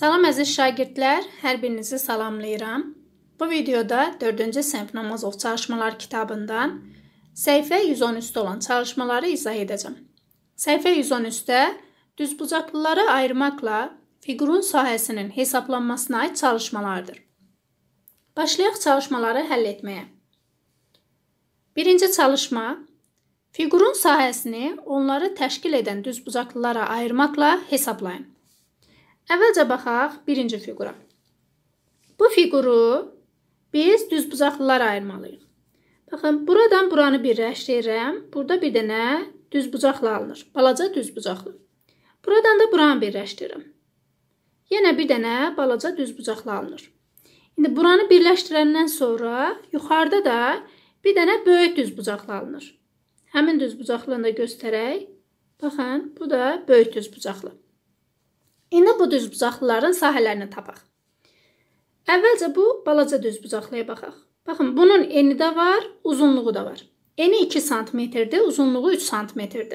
Salam əziz şagirdlər, hər birinizi salamlayıram. Bu videoda 4-cü sinif namazov çalışmalar kitabından səhifə 113-də olan çalışmaları izah edəcəm. Səhifə 113-də düzbucaqlıları ayırmaqla fiqurun sahəsinin hesablanmasına aid çalışmalardır. Başlayaq çalışmaları həll etməyə. Birinci çalışma Fiqurun sahəsini onları təşkil edən düzbucaqlılara ayırmaqla hesablayın. Əvvəlcə baxaq birinci fiqura. Bu fiquru biz düzbucaqlılar ayırmalıyıq. Baxın, buradan buranı birləşdirirəm. Burada bir dənə düzbucaqlı alınır. Balaca düzbucaqlı. Buradan da buranı birləşdirirəm. Yenə bir dənə balaca düzbucaqlı alınır. İndi buranı birləşdirəndən sonra yuxarıda da bir dənə böyük düzbucaqlı alınır. Həmin düzbucaqlını da göstərək. Baxın, bu da böyük düzbucaqlı. İndi bu düzbucaqlıların sahələrini tapaq. Əvvəlcə bu balaca düzbucaqlıya baxaq. Baxın, bunun eni də var, uzunluğu da var. Eni 2 sm-dir, uzunluğu 3 sm-dir.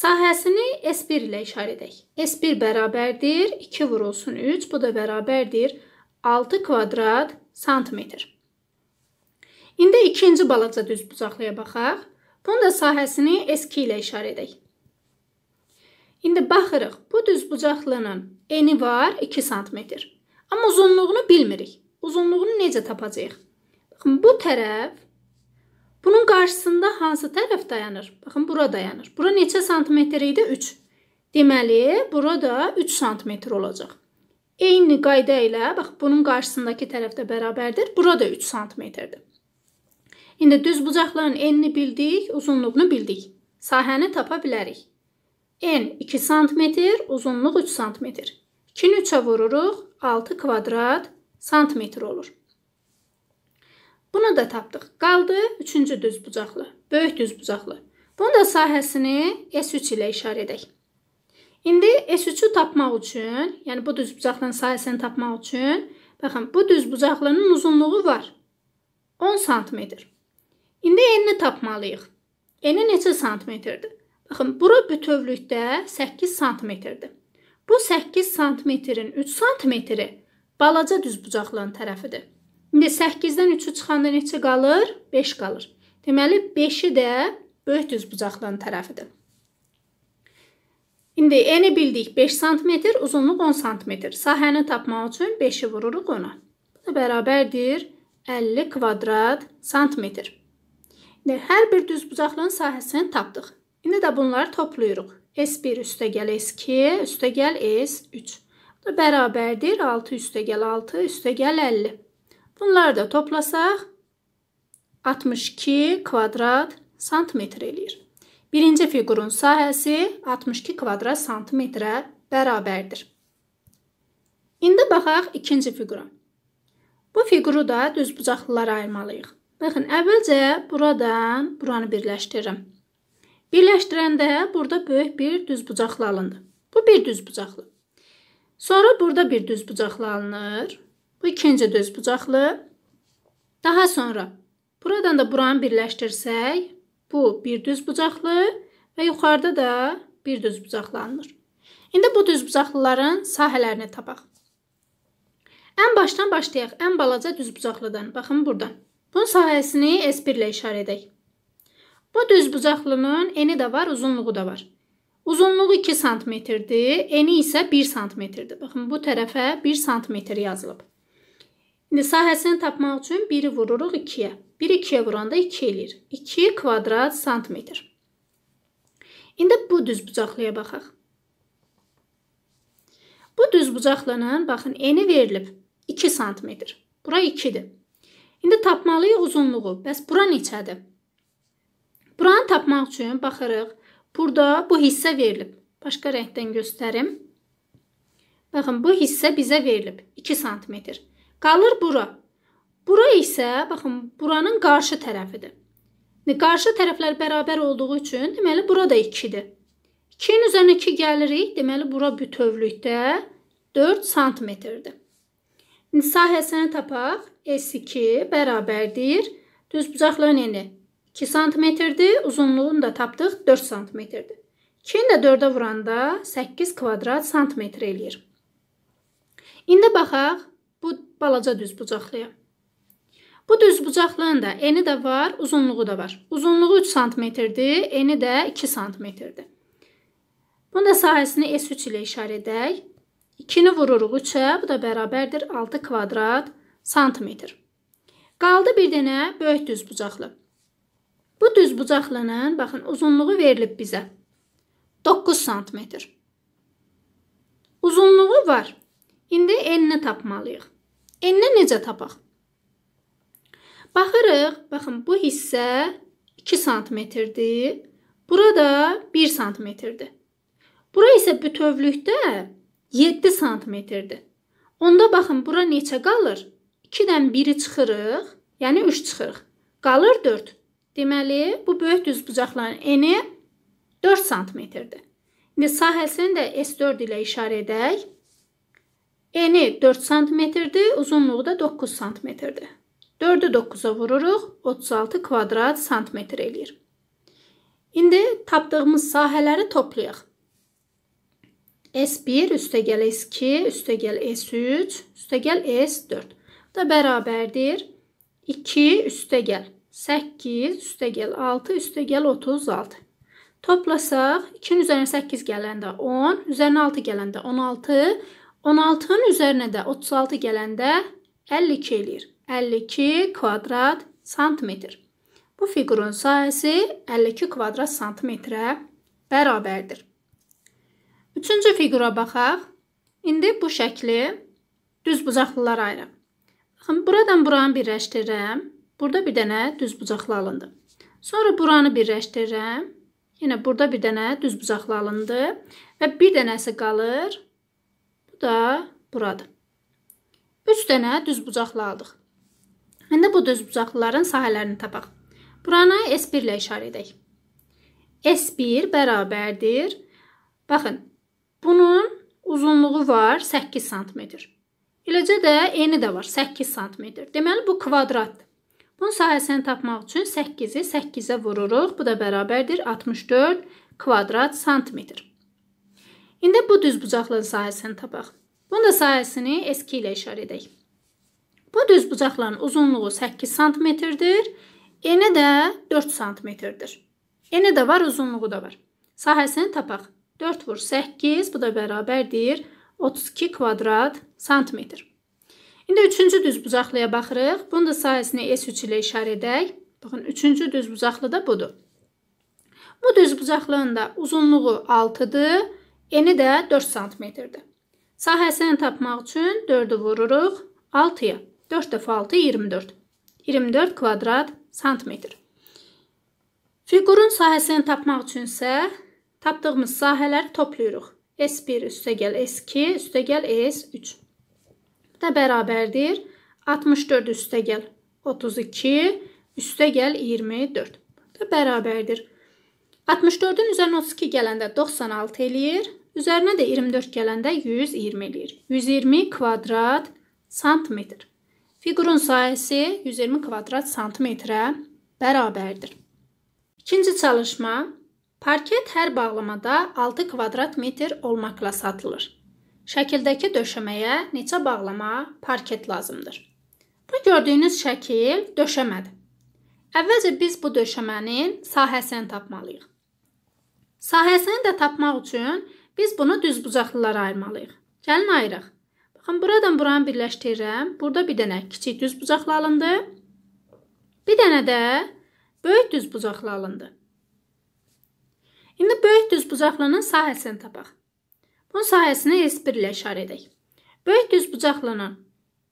Sahəsini S1 ilə işarə edək. S1 bərabərdir 2 vurulsun 3, bu da bərabərdir 6 kvadrat santimetr. İndi ikinci balaca düzbucaqlıya baxaq. Bunun da sahəsini S2 ilə işarə edək. İndi baxırıq, bu düzbucaqlının eni var 2 sm. Amma uzunluğunu bilmirik. Uzunluğunu necə tapacağıq? Baxın, bu tərəf bunun qarşısında hansı tərəf dayanır? Baxın, bura dayanır. Bura neçə santimetr idi? 3. Deməli, burada 3 santimetr olacaq. Eyni qayda ilə, bax, bunun qarşısındakı tərəf də bərabərdir. Burada 3 santimetrdir. İndi düz bucaqların enini bildik, uzunluğunu bildik. Sahəni tapa bilərik. N 2 sm, uzunluq 3 sm. 2-ni 3-ə vururuq, 6 kvadrat santimetr olur. Bunu da tapdıq. Qaldı 3-cü düz bucaqlı, böyük düz bucaqlı. Bunun da sahəsini S3 ilə işarə edək. İndi S3-ü tapmaq üçün, yəni bu düz bucaqlının sahəsini tapmaq üçün, baxın, bu düz bucaqlının uzunluğu var. 10 sm. İndi enini tapmalıyıq. Eni neçə santimetrdir? Baxın, bura bütövlükdə 8 sm-dir. Bu 8 sm-in 3 sm-i balaca düzbucaqlığın tərəfidir. İndi 8-dən 3-ü çıxanda neçə qalır? 5 qalır. Deməli 5-i də böyük düzbucaqlığın tərəfidir. İndi eni bildik 5 sm, uzunluq 10 sm. Sahəni tapmaq üçün 5-i vururuq ona. Bu da bərabərdir 50 kvadrat santimetr. İndi hər bir düzbucaqlığın sahəsini tapdıq. İndi də bunları toplayırıq. S1 üstə gəl S2, üstə gəl S3. Bu da bərabərdir 6 üstə gəl 6, üstə gəl 50. Bunları da toplasaq 62 kvadrat santimetr eləyir. Birinci fiqurun sahəsi 62 kvadrat santimetrə bərabərdir. İndi baxaq ikinci fiqura. Bu fiquru da düzbucaqlılara ayırmalıyıq. Baxın, əvvəlcə buradan buranı birləşdirirəm. Birləşdirəndə burada böyük bir düzbucaqlı alındı. Bu bir düzbucaqlı. Sonra burada bir düzbucaqlı alınır. Bu ikinci düzbucaqlı. Daha sonra buradan da buranı birləşdirsək, bu bir düzbucaqlı və yuxarıda da bir düzbucaqlı alınır. İndi bu düzbucaqlıların sahələrini tapaq. Ən başdan başlayaq. Ən balaca düzbucaqlıdan. Baxın buradan. Bunun sahəsini S1 ilə işarə edək. Bu düzbucaqlının eni də var, uzunluğu da var. Uzunluğu 2 sm-dir, eni isə 1 sm-dir. Baxın, bu tərəfə 1 sm yazılıb. İndi sahəsini tapmaq üçün 1-i vururuq 2-yə. 1-i 2-yə vuranda 2 eləyir. 2 kvadrat santimetr. İndi bu düzbucaqlıya baxaq. Bu düzbucaqlının, baxın, eni verilib 2 sm. Bura 2-dir. İndi tapmalıyıq uzunluğu. Bəs bura neçədir? Buranı tapmaq üçün baxırıq. Burada bu hissə verilib. Başqa rəngdən göstərim. Baxın, bu hissə bizə verilib 2 sm. Qalır bura. Bura isə baxın, buranın qarşı tərəfidir. Qarşı tərəflər bərabər olduğu üçün, deməli bura da 2-dir. 2-nin üzərinə 2 gəlirik, deməli bura bütövlükdə 4 sm-dir. İndi sahəsini tapaq. S2 bərabərdir. Düz bucaqlı önəni 2 cm-dir, uzunluğunu da tapdıq 4 cm-dir. 2-ni də 4-ə vuranda 8 kvadrat santimetr eləyir. İndi baxaq bu balaca düzbucaqlıya. Bu düzbucaqlığın da eni də var, uzunluğu da var. Uzunluğu 3 cm-dir, eni də 2 cm-dir. Bunun da sahəsini S3 ilə işarə edək. 2-ni vururuq 3-ə, bu da bərabərdir 6 kvadrat santimetr. Qaldı bir dənə böyük düzbucaqlı. Bu düz bucaqlanan, baxın, uzunluğu verilib bizə. 9 sm. Uzunluğu var. İndi enini tapmalıyıq. Enini necə tapaq? Baxırıq, baxın, bu hissə 2 sm-dir. Burada 1 sm-dir. Bura isə bütövlükdə 7 sm-dir. Onda baxın, bura neçə qalır? 2-dən 1-i çıxırıq, yəni 3 çıxırıq. Qalır 4. Deməli, bu böyük düzbucaqların eni 4 sm-dir. İndi sahəsini də S4 ilə işarə edək. Eni 4 sm-dir, uzunluğu da 9 sm-dir. 4-ü 9-a vururuq, 36 kvadrat santimetr eləyir. İndi tapdığımız sahələri toplayaq. S1 üstə gəl S2, üstə gəl S3, üstə gəl S4. Bu da bərabərdir 2 üstə gəl 8 üstəgəl 6 üstəgəl 36. Toplasaq 2-nin üzərinə 8 gələndə 10, üzərinə 6 gələndə 16, 16-nın üzərinə də 36 gələndə 52 eləyir. 52 kvadrat santimetr. Bu fiqurun sayəsi 52 kvadrat santimetrə bərabərdir. Üçüncü fiqura baxaq. İndi bu şəkli düz bucaqlılara ayıraq. Baxın, buradan buranı birləşdirirəm. Burada bir dənə düz bucaqlı alındı. Sonra buranı birləşdirirəm. Yenə burada bir dənə düz bucaqlı alındı və bir dənəsi qalır. Bu da buradır. 3 dənə düz bucaqlı aldıq. İndi bu düz bucaqlıların sahələrini tapaq. Buranı S1 ilə işarə edək. S1 bərabərdir. Baxın, bunun uzunluğu var 8 sm. Eləcə də eni də var 8 sm. Deməli bu kvadratdır. Bunun sahəsini tapmaq üçün 8-i 8-ə vururuq. Bu da bərabərdir 64 kvadrat santimetr. İndi bu düzbucaqlığın sahəsini tapaq. Bunun da sahəsini eski ilə işarə edək. Bu düzbucaqların uzunluğu 8 santimetrdir. Eni də 4 santimetrdir. Eni də var, uzunluğu da var. Sahəsini tapaq. 4 vur 8, bu da bərabərdir 32 kvadrat santimetr. İndi üçüncü düz bucaqlıya baxırıq. Bunun da sayəsini S3 ilə işarə edək. Baxın, üçüncü düz bucaqlı da budur. Bu düz bucaqlığın da uzunluğu 6-dır, eni də 4 sm-dir. Sahəsini tapmaq üçün 4-ü vururuq 6-ya. 4 dəfə 6 24. 24 kvadrat santmetr. Figurun sahəsini tapmaq üçün isə tapdığımız sahələri toplayırıq. S1 üstə gəl S2 üstə gəl S3 də bərabərdir 64 üstə gəl 32 üstə gəl 24. Bu bərabərdir 64-ün üzərinə 32 gələndə 96 eləyir. Üzərinə də 24 gələndə 120 eləyir. 120 kvadrat santimetr. Figurun sayəsi 120 kvadrat santimetrə bərabərdir. İkinci çalışma. Parket hər bağlamada 6 kvadrat metr olmaqla satılır. Şəkildəki döşəməyə neçə bağlama parket lazımdır? Bu gördüyünüz şəkil döşəmədir. Əvvəlcə biz bu döşəmənin sahəsini tapmalıyıq. Sahəsini də tapmaq üçün biz bunu düzbucaqlılara ayırmalıyıq. Gəlin ayıraq. Baxın, buradan buranı birləşdirirəm. Burada bir dənə kiçik düzbucaqlı alındı. Bir dənə də böyük düzbucaqlı alındı. İndi böyük düzbucaqlının sahəsini tapaq. Bunun sahəsinə S1 ilə işarə edək. Böyük düzbucaqlının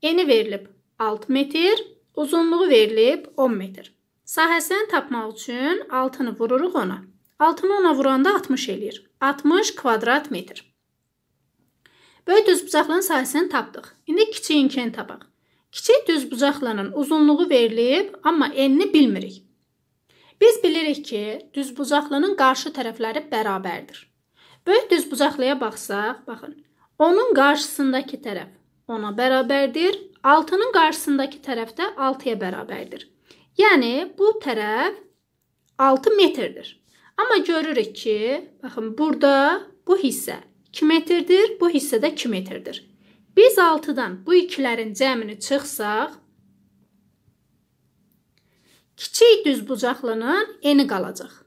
eni verilib 6 metr, uzunluğu verilib 10 metr. Sahəsini tapmaq üçün 6-nı vururuq ona. 6-nı ona vuranda 60 eləyir. 60 kvadrat metr. Böyük düzbucaqlının sahəsini tapdıq. İndi kiçiyinkini tapaq. Kiçik düzbucaqlının uzunluğu verilib, amma enini bilmirik. Biz bilirik ki, düzbucaqlının qarşı tərəfləri bərabərdir. Böyük düzbucaqlıya baxsaq, baxın. Onun qarşısındakı tərəf ona bərabərdir. 6-nın qarşısındakı tərəf də 6-ya bərabərdir. Yəni bu tərəf 6 metrdir. Amma görürük ki, baxın, burada bu hissə 2 metrdir, bu hissə də 2 metrdir. Biz 6-dan bu ikilərin cəmini çıxsaq, kiçik düzbucaqlının eni qalacaq.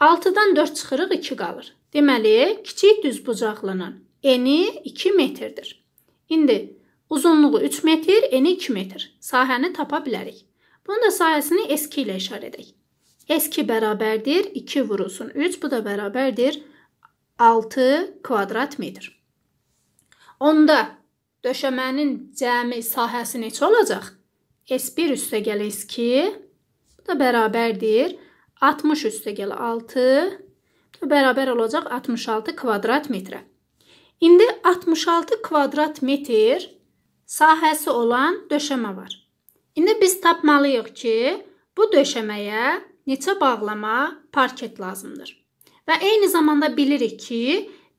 6-dan 4 çıxırıq, 2 qalır. Deməli, kiçik düzbucaqlının eni 2 metrdir. İndi uzunluğu 3 metr, eni 2 metr. Sahəni tapa bilərik. Bunun da sahəsini S2 ilə işarə edək. S2 bərabərdir 2 vurulsun 3, bu da bərabərdir 6 kvadrat metr. Onda döşəmənin cəmi sahəsi neçə olacaq? S1 üstə gəl S2, bu da bərabərdir 6 60 üstə gəl 6 bərabər olacaq 66 kvadrat metrə. İndi 66 kvadrat metr sahəsi olan döşəmə var. İndi biz tapmalıyıq ki, bu döşəməyə neçə bağlama parket lazımdır. Və eyni zamanda bilirik ki,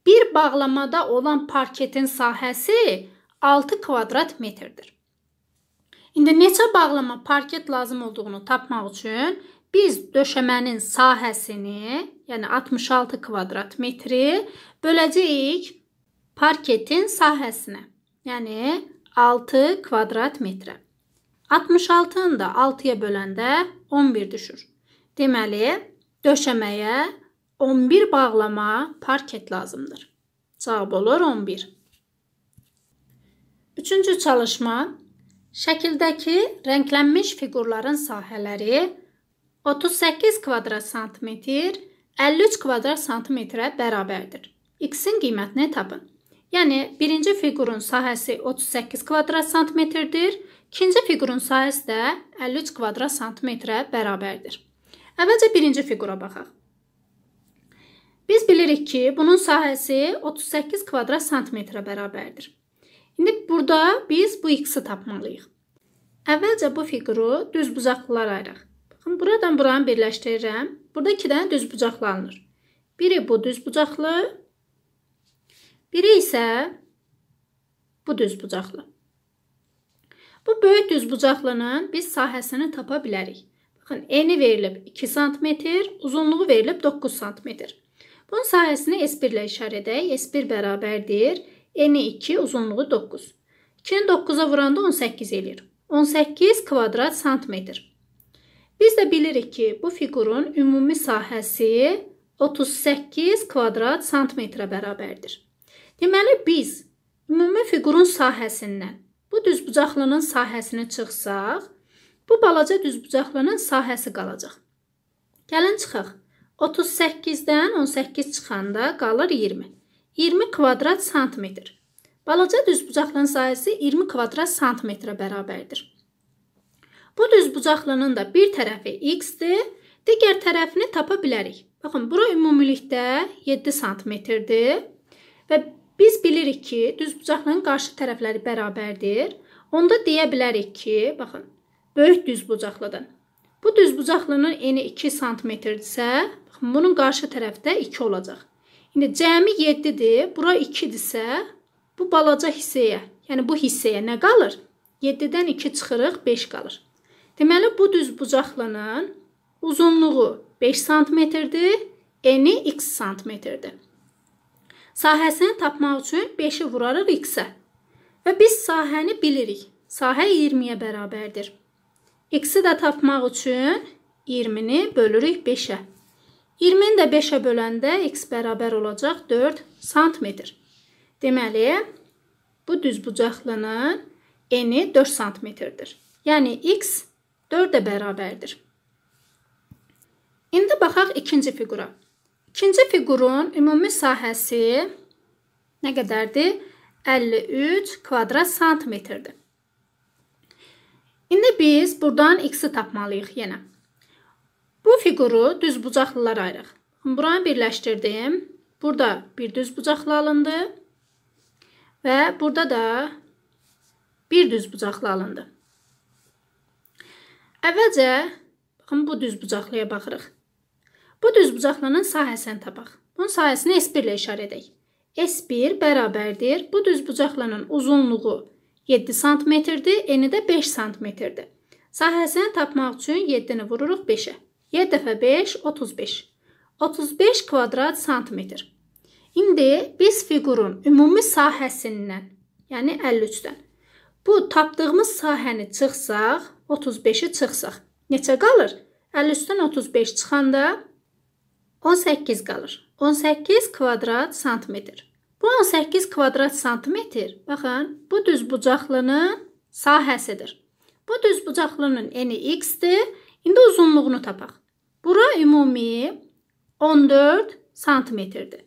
bir bağlamada olan parketin sahəsi 6 kvadrat metrdir. İndi neçə bağlama parket lazım olduğunu tapmaq üçün Biz döşəmənin sahəsini, yəni 66 kvadrat metri böləcəyik parketin sahəsinə. Yəni 6 kvadrat metrə. 66-nı da 6-ya böləndə 11 düşür. Deməli, döşəməyə 11 bağlama parket lazımdır. Cavab olur 11. Üçüncü çalışma Şəkildəki rənglənmiş fiqurların sahələri 38 kvadrat santimetr 53 kvadrat santimetrə bərabərdir. X-in qiymətini tapın. Yəni, birinci fiqurun sahəsi 38 kvadrat santimetrdir, ikinci fiqurun sahəsi də 53 kvadrat santimetrə bərabərdir. Əvvəlcə birinci fiqura baxaq. Biz bilirik ki, bunun sahəsi 38 kvadrat santimetrə bərabərdir. İndi burada biz bu x-i tapmalıyıq. Əvvəlcə bu fiquru düz buzaqlılara ayıraq. Baxın, buradan buranı birləşdirirəm. Burada 2 dənə düz bucaqlanır. Biri bu düz bucaqlı, biri isə bu düz bucaqlı. Bu böyük düz bucaqlının biz sahəsini tapa bilərik. Baxın, eni verilib 2 sm, uzunluğu verilib 9 sm. Bunun sahəsini S1 ilə işarə edək. S1 bərabərdir. Eni 2, uzunluğu 9. 2-ni 9-a vuranda 18 eləyir. 18 kvadrat santimetr. Biz də bilirik ki, bu fiqurun ümumi sahəsi 38 kvadrat santimetrə bərabərdir. Deməli biz ümumi fiqurun sahəsindən bu düzbucaqlının sahəsini çıxsaq, bu balaca düzbucaqlının sahəsi qalacaq. Gəlin çıxaq. 38-dən 18 çıxanda qalır 20. 20 kvadrat santimetr. Balaca düzbucaqlının sahəsi 20 kvadrat santimetrə bərabərdir. Bu düzbucaqlının da bir tərəfi x-dir, digər tərəfini tapa bilərik. Baxın, bura ümumilikdə 7 sm-dir və biz bilirik ki, düzbucaqlının qarşı tərəfləri bərabərdir. Onda deyə bilərik ki, baxın, böyük düzbucaqlıdır. Bu düzbucaqlının eni 2 sm-dirsə, baxın, bunun qarşı tərəfdə 2 olacaq. İndi cəmi 7-dir, bura 2-dirsə, bu balaca hissəyə, yəni bu hissəyə nə qalır? 7-dən 2 çıxırıq, 5 qalır. Deməli bu düzbucaqlının uzunluğu 5 sm-dir, eni x sm-dir. Sahəsini tapmaq üçün 5-i vurarıq x-ə. Və biz sahəni bilirik. Sahə 20-yə bərabərdir. X-i də tapmaq üçün 20-ni bölürük 5-ə. 20-ni də 5-ə böləndə x bərabər olacaq 4 sm. Deməli, bu düzbucaqlının eni 4 sm-dir. Yəni x 4 də bərabərdir. İndi baxaq ikinci fiqura. İkinci fiqurun ümumi sahəsi nə qədərdir? 53 kvadrat santimetrdir. İndi biz burdan x-i tapmalıyıq yenə. Bu fiquru düz bucaqlılara ayırıq. Buranı birləşdirdim. Burada bir düz bucaqlı alındı və burada da bir düz bucaqlı alındı. Əvvəlcə, baxın, bu düzbucaqlıya baxırıq. Bu düzbucaqlının sahəsini tapaq. Bunun sahəsini S1 ilə işarə edək. S1 bərabərdir. Bu düzbucaqlının uzunluğu 7 sm-dir, eni də 5 sm-dir. Sahəsini tapmaq üçün 7-ni vururuq 5-ə. 7 dəfə 5 35. 35 kvadrat santimetr. İndi biz fiqurun ümumi sahəsindən, yəni 53-dən bu tapdığımız sahəni çıxsaq 35-i çıxsaq, neçə qalır? 50 üstdən 35 çıxanda 18 qalır. 18 kvadrat santimetr. Bu 18 kvadrat santimetr, baxın, bu düzbucaqlının sahəsidir. Bu düzbucaqlının eni x-dir. İndi uzunluğunu tapaq. Bura ümumi 14 santimetrdir.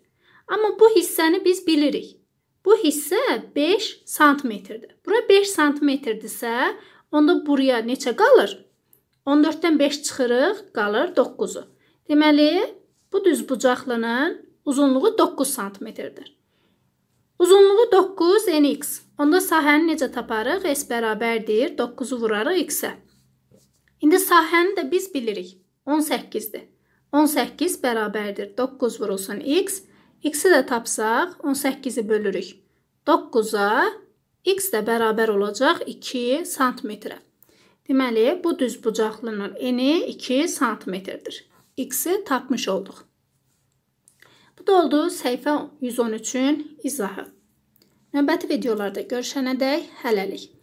Amma bu hissəni biz bilirik. Bu hissə 5 santimetrdir. Bura 5 santimetrdirsə, Onda buraya neçə qalır? 14-dən 5 çıxırıq, qalır 9-u. Deməli, bu düz bucaqlının uzunluğu 9 sm-dir. Uzunluğu 9 nx. Onda sahəni necə taparıq? S bərabərdir 9-u vurarıq x-ə. İndi sahəni də biz bilirik. 18-dir. 18 bərabərdir 9 vurulsun x. X-i də tapsaq 18-i bölürük 9-a x də bərabər olacaq 2 sm-ə. Deməli, bu düzbucaqlının eni 2 sm-dir. x-i tapmış olduq. Bu da oldu səhifə 113-ün izahı. Növbəti videolarda görüşənədək hələlik.